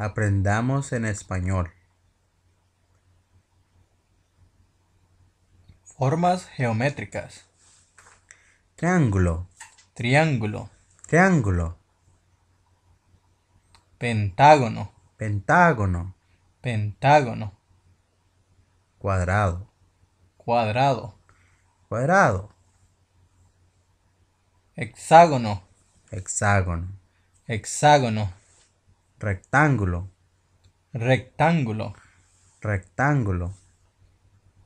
Aprendamos en español. Formas geométricas. Triángulo. Triángulo. Triángulo. Pentágono. Pentágono. Pentágono. Cuadrado. Cuadrado. Cuadrado. Hexágono. Hexágono. Hexágono rectángulo, rectángulo, rectángulo,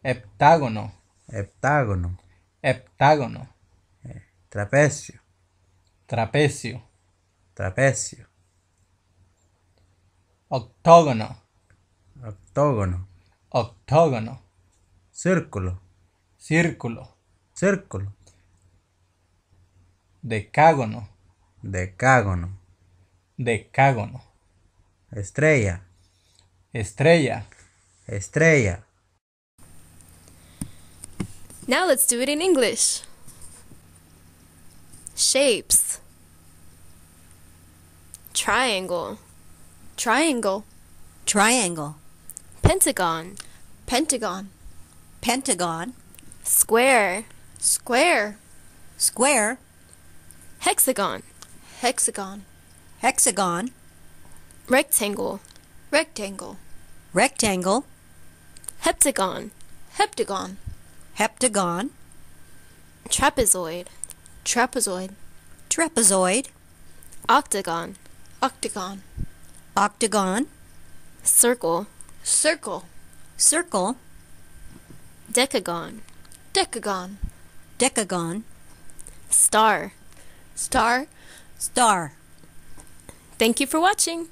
heptágono, heptágono, heptágono, eh, trapecio, trapecio, trapecio, octógono, octógono, octógono, círculo, círculo, círculo, decágono, decágono, decágono. Estrella. Estrella. Estrella. Now let's do it in English. Shapes. Triangle. Triangle. Triangle. Pentagon. Pentagon. Pentagon. Square. Square. Square. Hexagon. Hexagon. Hexagon rectangle, rectangle, rectangle, heptagon, heptagon, heptagon, trapezoid, trapezoid, trapezoid, octagon, octagon, octagon, circle, circle, circle, decagon, decagon, decagon, star, star, star. Thank you for watching.